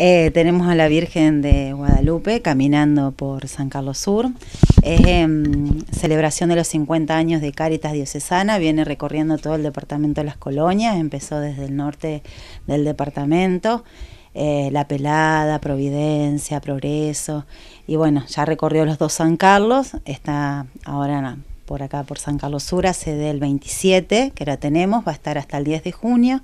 Eh, tenemos a la Virgen de Guadalupe caminando por San Carlos Sur. Es em, celebración de los 50 años de Cáritas Diocesana. Viene recorriendo todo el departamento de las colonias. Empezó desde el norte del departamento. Eh, la Pelada, Providencia, Progreso. Y bueno, ya recorrió los dos San Carlos. Está ahora por acá, por San Carlos Sur, hace del 27, que la tenemos. Va a estar hasta el 10 de junio.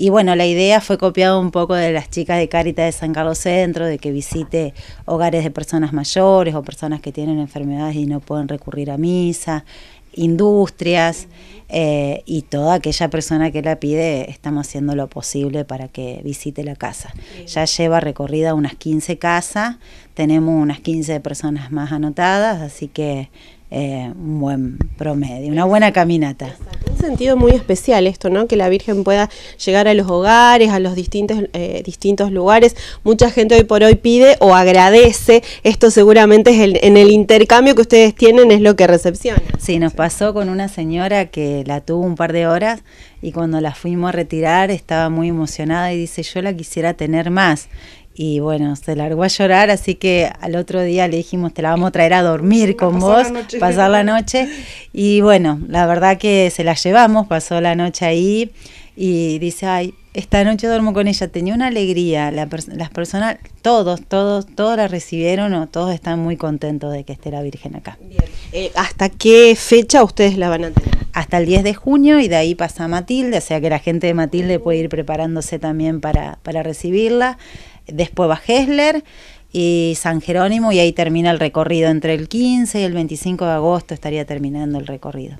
Y bueno, la idea fue copiada un poco de las chicas de Caritas de San Carlos Centro, de que visite hogares de personas mayores o personas que tienen enfermedades y no pueden recurrir a misa, industrias eh, y toda aquella persona que la pide, estamos haciendo lo posible para que visite la casa. Ya lleva recorrida unas 15 casas, tenemos unas 15 personas más anotadas, así que eh, un buen promedio, una buena caminata sentido muy especial esto, ¿no? Que la Virgen pueda llegar a los hogares, a los distintos, eh, distintos lugares. Mucha gente hoy por hoy pide o agradece. Esto seguramente es el, en el intercambio que ustedes tienen es lo que recepciona. Sí, nos pasó con una señora que la tuvo un par de horas y cuando la fuimos a retirar estaba muy emocionada y dice yo la quisiera tener más y bueno, se largó a llorar, así que al otro día le dijimos, te la vamos a traer a dormir con vos, pasar la noche. Y bueno, la verdad que se la llevamos, pasó la noche ahí y dice, ay, esta noche duermo con ella, tenía una alegría, las personas, todos, todos, todos la recibieron o todos están muy contentos de que esté la Virgen acá. Eh, ¿Hasta qué fecha ustedes la van a tener? Hasta el 10 de junio y de ahí pasa Matilde, o sea que la gente de Matilde puede ir preparándose también para, para recibirla después va Hessler y San Jerónimo y ahí termina el recorrido. Entre el 15 y el 25 de agosto estaría terminando el recorrido.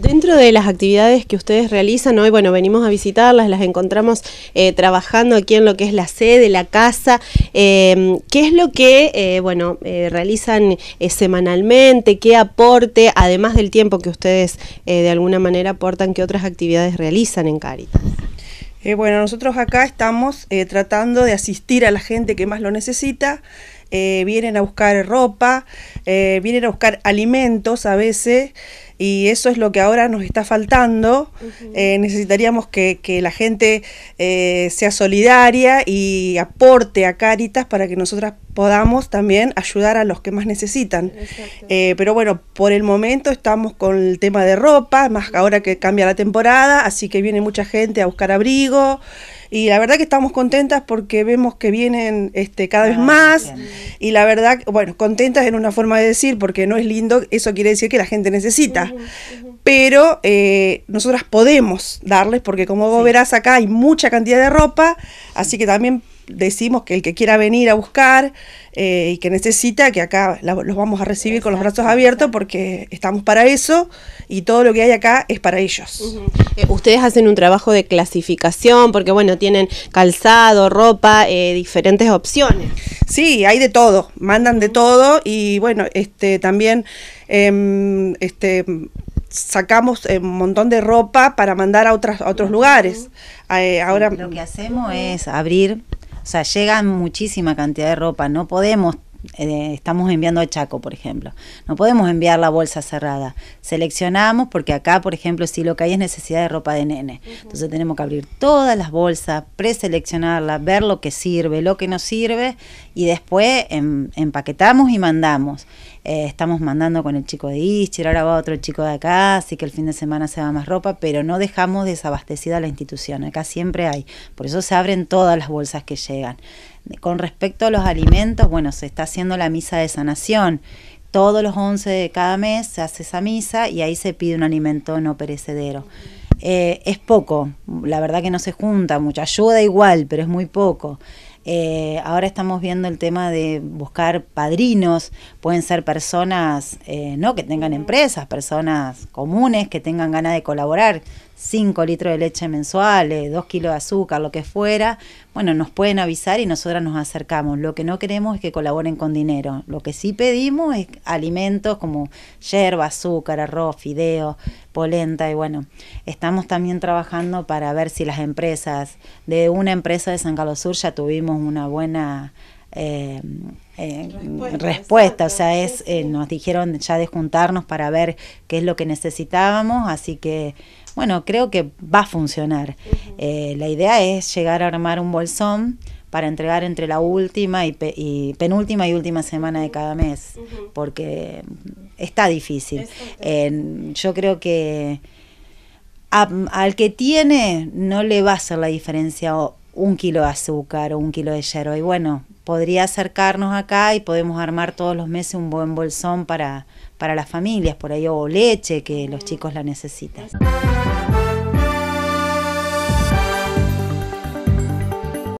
Dentro de las actividades que ustedes realizan hoy, bueno, venimos a visitarlas, las encontramos eh, trabajando aquí en lo que es la sede, la casa. Eh, ¿Qué es lo que, eh, bueno, realizan semanalmente? ¿Qué aporte, además del tiempo que ustedes de alguna manera aportan, qué otras actividades realizan en Caritas? Eh, bueno, nosotros acá estamos eh, tratando de asistir a la gente que más lo necesita eh, vienen a buscar ropa, eh, vienen a buscar alimentos a veces y eso es lo que ahora nos está faltando. Eh, necesitaríamos que, la gente sea solidaria y aporte a Caritas para que nosotras podamos también ayudar a los que más necesitan. pero bueno, por el momento estamos con el tema de ropa, más ahora que cambia la temporada, así que viene mucha gente a buscar abrigo y la verdad que estamos contentas porque vemos que vienen este, cada vez ah, más y la verdad, bueno, contentas en una forma de decir porque no es lindo, eso quiere decir que la gente necesita. Pero eh, nosotras podemos darles porque como vos verás acá hay mucha cantidad de ropa, así que también decimos que el que quiera venir a buscar eh, y que necesita, que acá los vamos a recibir con los brazos abiertos porque estamos para eso y todo lo que hay acá es para ellos. Eh, ustedes hacen un trabajo de clasificación porque, bueno, tienen calzado, ropa, eh, diferentes opciones. Sí, hay de todo, mandan de todo y, bueno, este también em, este, sacamos un montón de ropa para mandar a, otras, otros lugares. Ah, ahora, lo que hacemos es abrir o sea, llega muchísima cantidad de ropa, no podemos eh, estamos enviando a Chaco, por ejemplo. No podemos enviar la bolsa cerrada. Seleccionamos porque acá, por ejemplo, si lo que hay es necesidad de ropa de nene. Entonces tenemos que abrir todas las bolsas, preseleccionarlas, ver lo que sirve, lo que no sirve y después em, empaquetamos y mandamos. Eh, estamos mandando con el chico de Ischir, ahora va otro chico de acá, así que el fin de semana se va más ropa, pero no dejamos desabastecida la institución, acá siempre hay. Por eso se abren todas las bolsas que llegan. Con respecto a los alimentos, bueno, se está haciendo la misa de sanación. Todos los 11 de cada mes se hace esa misa y ahí se pide un alimento no perecedero. Eh, es poco, la verdad que no se junta mucha ayuda igual, pero es muy poco. Eh, ahora estamos viendo el tema de buscar padrinos, pueden ser personas eh, no que tengan empresas, personas comunes que tengan ganas de colaborar. 5 litros de leche mensuales, 2 kilos de azúcar, lo que fuera, bueno, nos pueden avisar y nosotras nos acercamos. Lo que no queremos es que colaboren con dinero. Lo que sí pedimos es alimentos como hierba, azúcar, arroz, fideo polenta y bueno, estamos también trabajando para ver si las empresas, de una empresa de San Carlos Sur ya tuvimos una buena... Eh, eh, respuesta, o sea, es, eh, nos dijeron ya de juntarnos para ver qué es lo que necesitábamos, así que bueno, creo que va a funcionar. Eh, la idea es llegar a armar un bolsón para entregar entre la última y, penúltima y última semana de cada mes, porque está difícil. yo creo que al que tiene no le va a hacer la diferencia un kilo de azúcar o un kilo de yero. Y bueno, podría acercarnos acá y podemos armar todos los meses un buen bolsón para, para las familias, por ahí o leche que los chicos la necesitan.